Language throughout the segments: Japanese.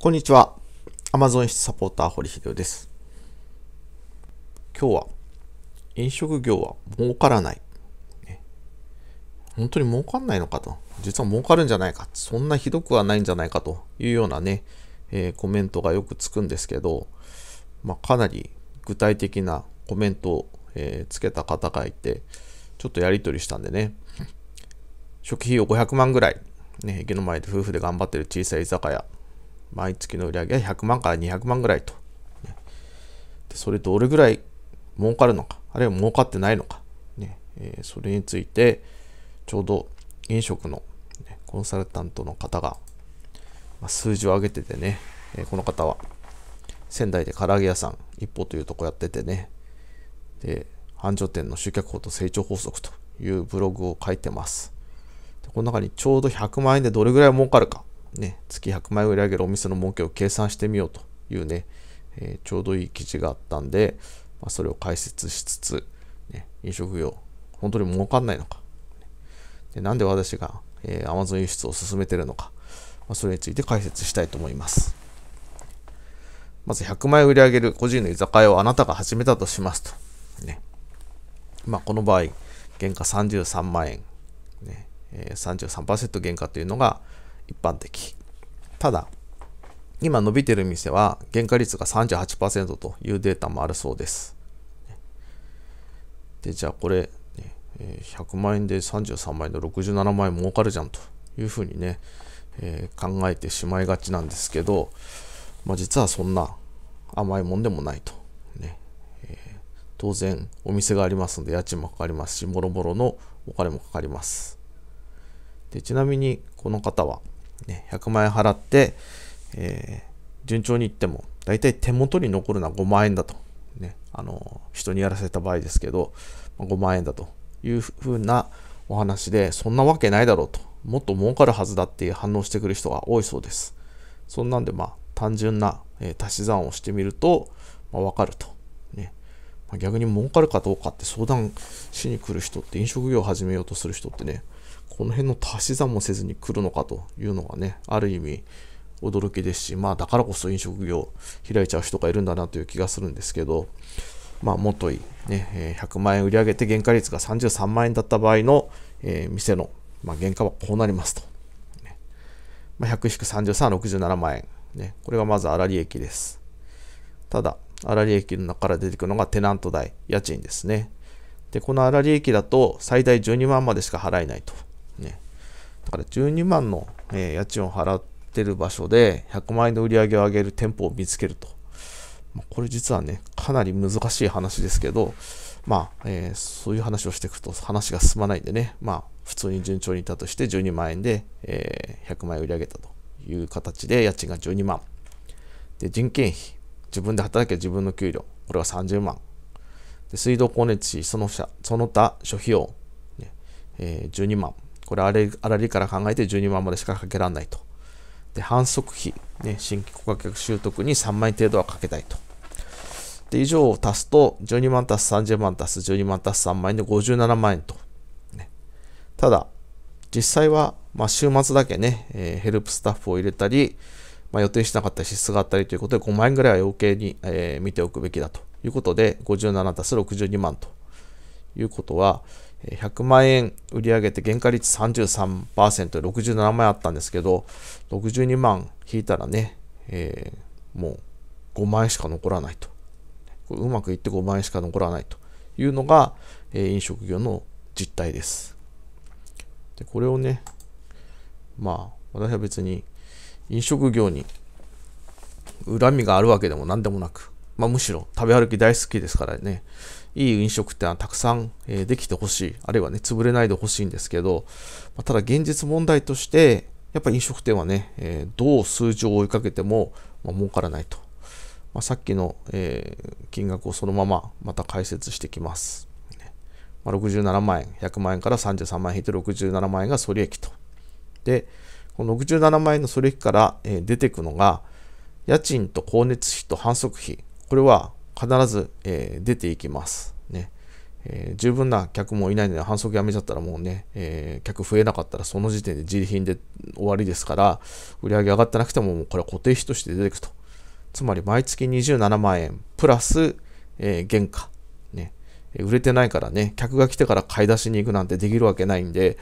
こんにちは。Amazon サポーター堀秀夫です。今日は、飲食業は儲からない。ね、本当に儲かんないのかと。実は儲かるんじゃないか。そんなひどくはないんじゃないかというようなね、えー、コメントがよくつくんですけど、まあ、かなり具体的なコメントを、えー、つけた方がいて、ちょっとやり取りしたんでね、食費を500万ぐらい、ね、駅の前で夫婦で頑張ってる小さい居酒屋、毎月の売り上げは100万から200万ぐらいと。でそれどれぐらい儲かるのか、あるいは儲かってないのか、ねえー、それについて、ちょうど飲食の、ね、コンサルタントの方が、まあ、数字を上げててね、えー、この方は仙台で唐揚げ屋さん一歩というとこやっててね、で、繁盛店の集客法と成長法則というブログを書いてます。でこの中にちょうど100万円でどれぐらい儲かるかね、月100枚売り上げるお店の儲けを計算してみようというね、えー、ちょうどいい記事があったんで、まあ、それを解説しつつ、ね、飲食業、本当に儲かんないのか。でなんで私が、えー、Amazon 輸出を進めてるのか。まあ、それについて解説したいと思います。まず100枚売り上げる個人の居酒屋をあなたが始めたとしますと。ね。まあ、この場合、原価33万円、ねえー、33%原価というのが、一般的。ただ、今伸びてる店は原価率が38%というデータもあるそうです。で、じゃあこれ、100万円で33万円で67万円儲かるじゃんというふうにね、えー、考えてしまいがちなんですけど、まあ、実はそんな甘いもんでもないと、ねえー、当然お店がありますので家賃もかかりますしもろもろのお金もかかりますでちなみにこの方はね、100万円払って、えー、順調にいっても、大体手元に残るのは5万円だと。ね、あの、人にやらせた場合ですけど、5万円だというふうなお話で、そんなわけないだろうと。もっと儲かるはずだっていう反応してくる人が多いそうです。そんなんで、まあ、単純な、えー、足し算をしてみると、まあ、わかると。ね。逆に儲かるかどうかって相談しに来る人って、飲食業を始めようとする人ってね、この辺の足し算もせずに来るのかというのがね、ある意味驚きですし、まあだからこそ飲食業開いちゃう人がいるんだなという気がするんですけど、まあもとい、ね、100万円売り上げて原価率が33万円だった場合の、えー、店の、まあ、原価はこうなりますと。まあ、100-33、67万円。ね、これがまず粗利益です。ただ、粗利益の中から出てくるのがテナント代、家賃ですね。で、この粗利益だと最大12万までしか払えないと。だから12万の、えー、家賃を払ってる場所で100万円の売り上げを上げる店舗を見つけると。まあ、これ実はね、かなり難しい話ですけど、まあ、えー、そういう話をしていくと話が進まないんでね、まあ、普通に順調にいたとして12万円で、えー、100万円売り上げたという形で家賃が12万。で、人件費。自分で働け自分の給料。これは30万。で水道光熱費、その他、その他諸費用、ねえー、12万。これ、あらりから考えて12万までしかかけられないと。で、反則費、ね、新規顧客習得に3万円程度はかけたいと。で、以上を足すと、12万足す30万足す12万足す3万円で57万円と。ね、ただ、実際は、まあ、週末だけね、えー、ヘルプスタッフを入れたり、まあ、予定しなかった支出があったりということで、5万円ぐらいは余計に、えー、見ておくべきだということで、57足す62万ということは、100万円売り上げて原価率 33%67 万円あったんですけど62万引いたらね、えー、もう5万円しか残らないとうまくいって5万円しか残らないというのが、えー、飲食業の実態ですでこれをねまあ私は別に飲食業に恨みがあるわけでも何でもなく、まあ、むしろ食べ歩き大好きですからねいい飲食店はたくさん、えできてほしい。あるいはね、潰れないでほしいんですけど、ただ現実問題として、やっぱり飲食店はね、えどう数字を追いかけても、まあ、儲からないと。まあ、さっきの、え金額をそのまままた解説してきます。まあ、67万円、100万円から33万円引いて67万円が総利益と。で、この67万円の利益から、え出てくのが、家賃と光熱費と反則費。これは必ず、えー、出ていきます。ね。えー、十分な客もいないので反則やめちゃったらもうね、えー、客増えなかったらその時点で自利品で終わりですから売上上がってなくてももうこれは固定費として出てくとつまり毎月27万円プラス、えー、原価、ね、売れてないからね客が来てから買い出しに行くなんてできるわけないんで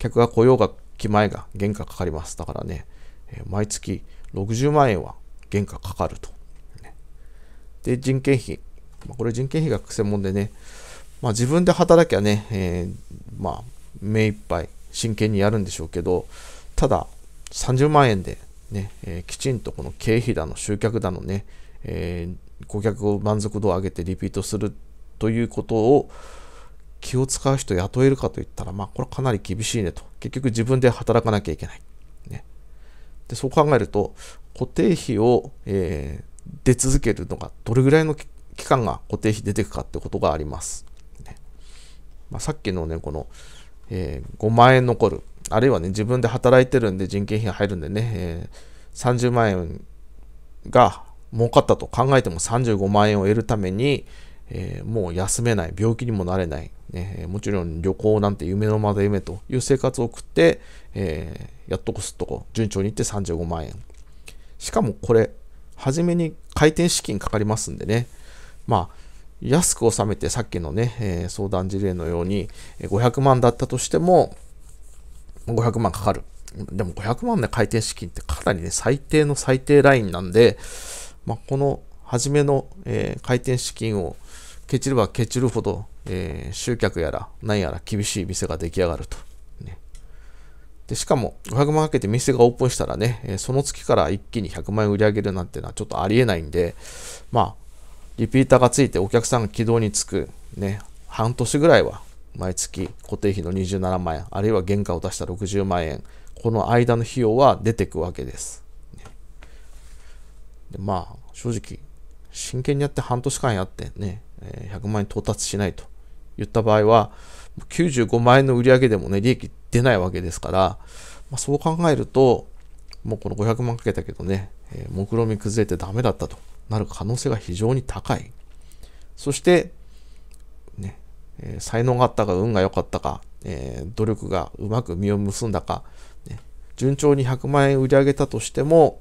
客が来ようが来まいが原価かかりますだからね、え毎月60万円は原価かかるとで、人件費。これ人件費が専門でね、まあ、自分で働きゃね、えー、まあ、目いっぱい真剣にやるんでしょうけど、ただ、30万円でね、えー、きちんとこの経費だの集客だのね、えー、顧客を満足度を上げてリピートするということを気を使う人雇えるかといったら、まあ、これかなり厳しいねと。結局自分で働かなきゃいけない。ね、でそう考えると、固定費を、えー、出続けるのがどれぐらいの期間が固定費出てくかってことがあります。ねまあ、さっきのね、この、えー、5万円残る、あるいはね、自分で働いてるんで人件費が入るんでね、えー、30万円が儲かったと考えても35万円を得るために、えー、もう休めない、病気にもなれない、ね、もちろん旅行なんて夢のまだ夢という生活を送って、えー、やっとこすっとこ、順調にいって35万円。しかもこれ、初めに回転資金かかりますんでね、まあ、安く収めてさっきのね、えー、相談事例のように、500万だったとしても、500万かかる。でも500万で回転資金ってかなりね、最低の最低ラインなんで、まあ、この初めの、えー、開資金をケチればケチるほど、えー、集客やら何やら厳しい店が出来上がると。で、しかも500万かけて店がオープンしたらね、えその月から一気に100万円売り上げるなんてのはちょっとありえないんで、まあ、リピーターがついてお客さんが軌道につく、ね、半年ぐらいは毎月固定費の27万円、あるいは原価を出した60万円、この間の費用は出てくわけです。でまあ、正直、真剣にやって半年間やってね、100万円到達しないと言った場合は、95万円の売り上げでもね、利益出ないわけですから、まあ、そう考えると、もうこの500万かけたけどね、えー、目論見み崩れてダメだったとなる可能性が非常に高い。そして、ね、えー、才能があったか、運が良かったか、えー、努力がうまく実を結んだか、ね、順調に100万円売り上げたとしても、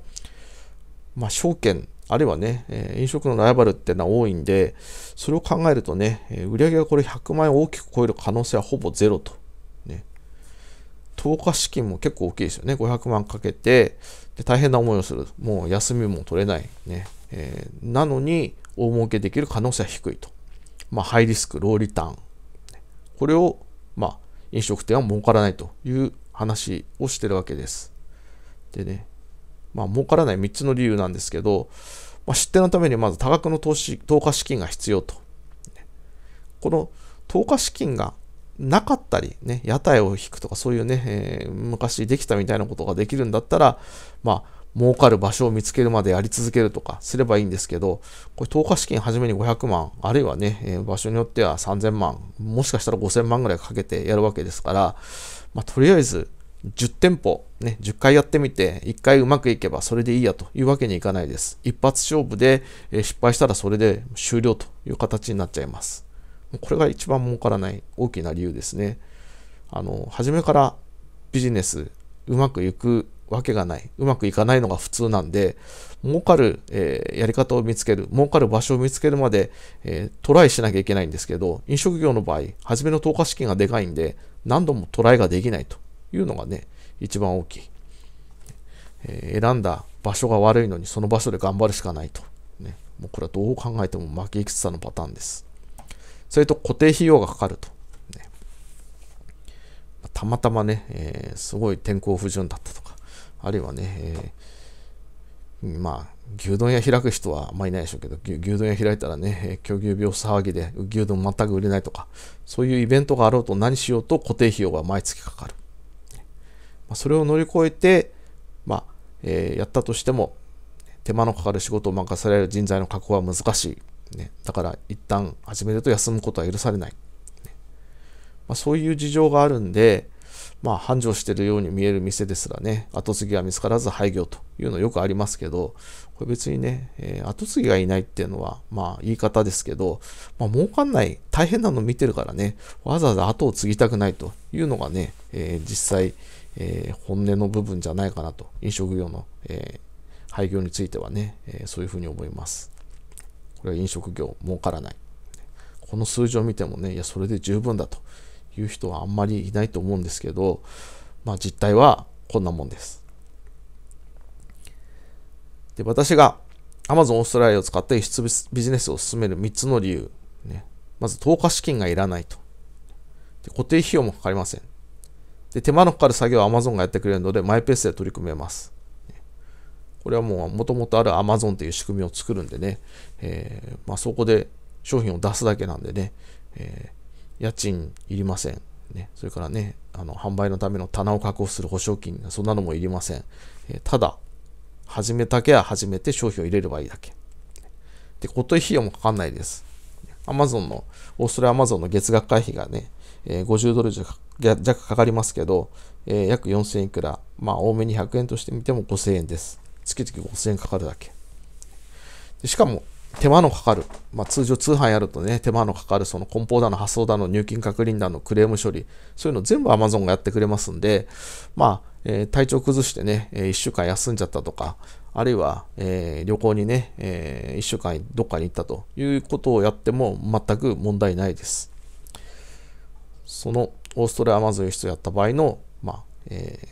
まあ、証券あるいはね、え飲食のライバルってのは多いんで、それを考えるとね、え売上がこれ100万円大きく超える可能性はほぼゼロと。ね、投下資金も結構大きいですよね。500万かけて、で大変な思いをする。もう休みも取れない。ねえー、なのに、大儲けできる可能性は低いと。まあ、ハイリスク、ローリターン。これを、まあ、飲食店は儲からないという話をしてるわけです。でね、まあ、儲からない3つの理由なんですけど、まあ、失点のためにまず多額の投資、投下資金が必要と。この投下資金がなかったり、ね、屋台を引くとかそういうね、えー、昔できたみたいなことができるんだったら、まあ、儲かる場所を見つけるまでやり続けるとかすればいいんですけど、これ投下資金はじめに500万、あるいはね、えー、場所によっては3000万、もしかしたら5000万ぐらいかけてやるわけですから、まあ、とりあえず10店舗、ね、10回やってみて、1回うまくいけばそれでいいやというわけにいかないです。一発勝負で失敗したらそれで終了という形になっちゃいます。これが一番儲からない大きな理由ですね。あの、初めからビジネスうまくいくわけがない。うまくいかないのが普通なんで、儲かる、えー、やり方を見つける、儲かる場所を見つけるまで、えー、トライしなきゃいけないんですけど、飲食業の場合、初めの投下資金がでかいんで、何度もトライができないというのがね、一番大きい。えー、選んだ場所が悪いのに、その場所で頑張るしかないと。ね、もうこれはどう考えても負け戦のパターンです。それと固定費用がかかると。ね、たまたまね、えー、すごい天候不順だったとか、あるいはね、えー、まあ、牛丼屋開く人はあんまりいないでしょうけど、牛丼屋開いたらね、狂牛病騒ぎで牛丼全く売れないとか、そういうイベントがあろうと何しようと固定費用が毎月かかる。まあ、それを乗り越えて、まあ、えー、やったとしても、手間のかかる仕事を任される人材の確保は難しい。ね、だから、一旦始めると休むことは許されない。ね、まあ、そういう事情があるんで、まあ、繁盛しているように見える店ですらね、後継ぎが見つからず廃業というのよくありますけど、これ別にね、えー、後継ぎがいないっていうのは、まあ、言い方ですけど、まあ、儲かんない、大変なの見てるからね、わざわざ後を継ぎたくないというのがね、えー、実際、えー、本音の部分じゃないかなと、飲食業の、えー、廃業についてはね、えー、そういうふうに思います。これは飲食業、儲からない。この数字を見てもね、いや、それで十分だという人はあんまりいないと思うんですけど、まあ実態はこんなもんです。で、私が Amazon オーストラリアを使って輸出ビジネスを進める3つの理由。ね、まず、投下資金がいらないと。で固定費用もかかりません。で、手間のかかる作業は Amazon がやってくれるので、マイペースで取り組めます。これはもう元々ある Amazon という仕組みを作るんでね、えー、まあ、そこで商品を出すだけなんでね、えー、家賃いりません。ね、それからね、あの販売のための棚を確保する保証金、そんなのもいりません。えー、ただ、始めたけは始めて商品を入れればいいだけ。で、固定費用もかかんないです。Amazon の、オーストラリア Amazon の月額会費がね、えー、50ドルじゃ弱かかりますけど、えー、約4000いくら、まあ、多めに100円としてみても5000円です。月々5000円かかるだけ。でしかも、手間のかかる、まあ、通常通販やるとね、手間のかかる、その梱包だの、発送だの、入金確認だの、クレーム処理、そういうの全部 Amazon がやってくれますんで、まあ、えー、体調崩してね、えー、1週間休んじゃったとか、あるいは、えー、旅行にね、え1週間どっかに行ったということをやっても全く問題ないです。そのオーストラリアアマゾン輸出をやった場合の、まあえー、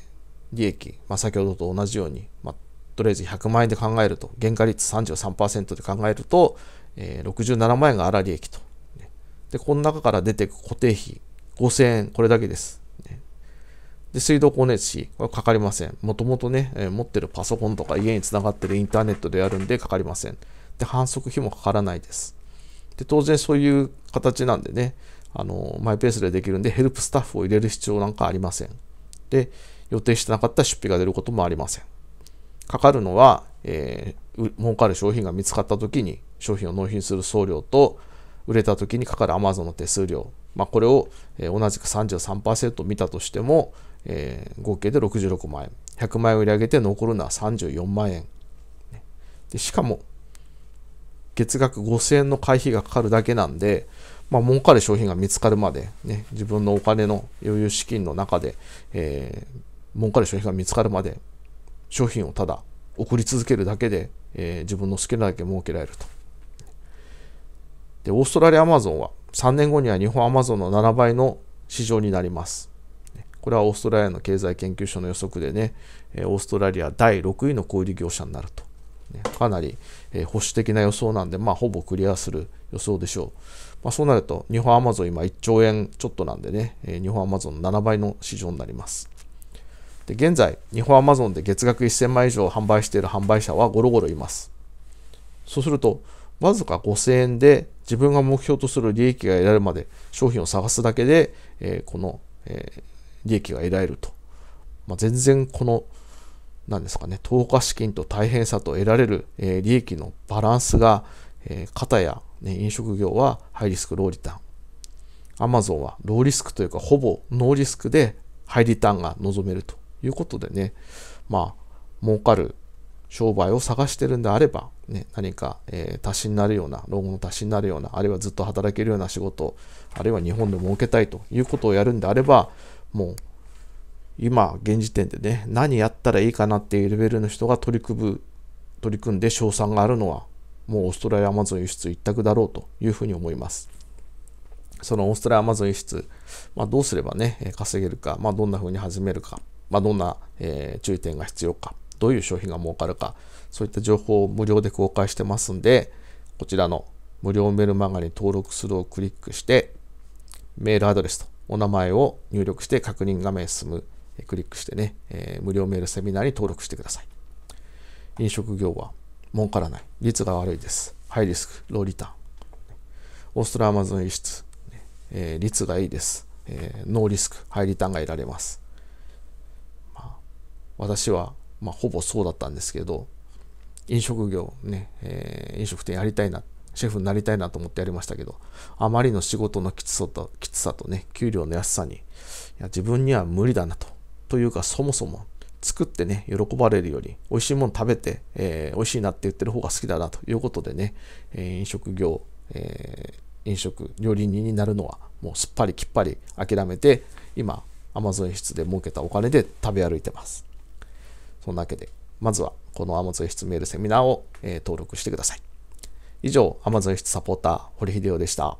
利益、まあ、先ほどと同じように、まあ、とりあえず100万円で考えると、原価率33%で考えると、えー、67万円が粗利益と。で、この中から出ていく固定費5000円、これだけです。で、水道光熱費、これかかりません。もともとね、えー、持ってるパソコンとか家につながってるインターネットでやるんでかかりません。で、反則費もかからないです。で、当然そういう形なんでね、あの、マイペースでできるんで、ヘルプスタッフを入れる必要なんかありません。で、予定してなかった出費が出ることもありません。かかるのは、えー、儲かる商品が見つかった時に商品を納品する送料と、売れた時にかかる Amazon の手数料。まあ、これを、えー、同じく33%見たとしても、えー、合計で66万円。100万円売り上げて残るのは34万円。でしかも、月額5000円の会費がかかるだけなんで、まあ、儲かる商品が見つかるまで、ね、自分のお金の余裕資金の中で、えー、儲かる商品が見つかるまで、商品をただ送り続けるだけで、えー、自分の好きなだけ儲けられると。で、オーストラリアアマゾンは3年後には日本アマゾンの7倍の市場になります。これはオーストラリアの経済研究所の予測でね、オーストラリア第6位の小売業者になると。かなり、え保守的な予想なんで、まあ、ほぼクリアする予想でしょう。まあ、そうなると、日本アマゾン今1兆円ちょっとなんでね、え日本アマゾンの7倍の市場になります。で現在、日本アマゾンで月額1000万以上販売している販売者はゴロゴロいます。そうすると、わずか5000円で自分が目標とする利益が得られるまで商品を探すだけで、えこの、え利益が得られると。まあ、全然この何ですかね、投下資金と大変さと得られる、えー、利益のバランスが、えー、片や、ね、飲食業はハイリスク、ローリターン。アマゾンはローリスクというか、ほぼノーリスクでハイリターンが望めるということでね、まあ、儲かる商売を探してるんであれば、ね、何か、えー、足しになるような、老後の足しになるような、あるいはずっと働けるような仕事、あるいは日本で儲けたいということをやるんであれば、もう今、現時点でね、何やったらいいかなっていうレベルの人が取り組む、取り組んで賞賛があるのは、もうオーストラリアアマゾン輸出一択だろうというふうに思います。そのオーストラリアアマゾン輸出、まあ、どうすればね、稼げるか、まあ、どんなふうに始めるか、まあ、どんな、えー、注意点が必要か、どういう商品が儲かるか、そういった情報を無料で公開してますんで、こちらの無料メルマガに登録するをクリックして、メールアドレスとお名前を入力して確認画面へ進む。クリックしてね、えー、無料メールセミナーに登録してください。飲食業は儲からない。率が悪いです。ハイリスク、ローリターン。オーストラアマゾン輸出、えー、率がいいです、えー、ノーリスク、ハイリターンが得られます。まあ、私は、まあ、ほぼそうだったんですけど、飲食業ね、えー、飲食店やりたいな、シェフになりたいなと思ってやりましたけど、あまりの仕事のきつさと、きつさとね、給料の安さに、いや自分には無理だなとというかそもそも作ってね、喜ばれるより、美味しいもの食べて、えー、美味しいなって言ってる方が好きだなということでね、えー、飲食業、えー、飲食料理人になるのは、もうすっぱりきっぱり諦めて、今、アマゾン室で儲けたお金で食べ歩いてます。そんなわけで、まずはこのアマゾン室メールセミナーを、え登録してください。以上、アマゾン室サポーター、堀秀夫でした。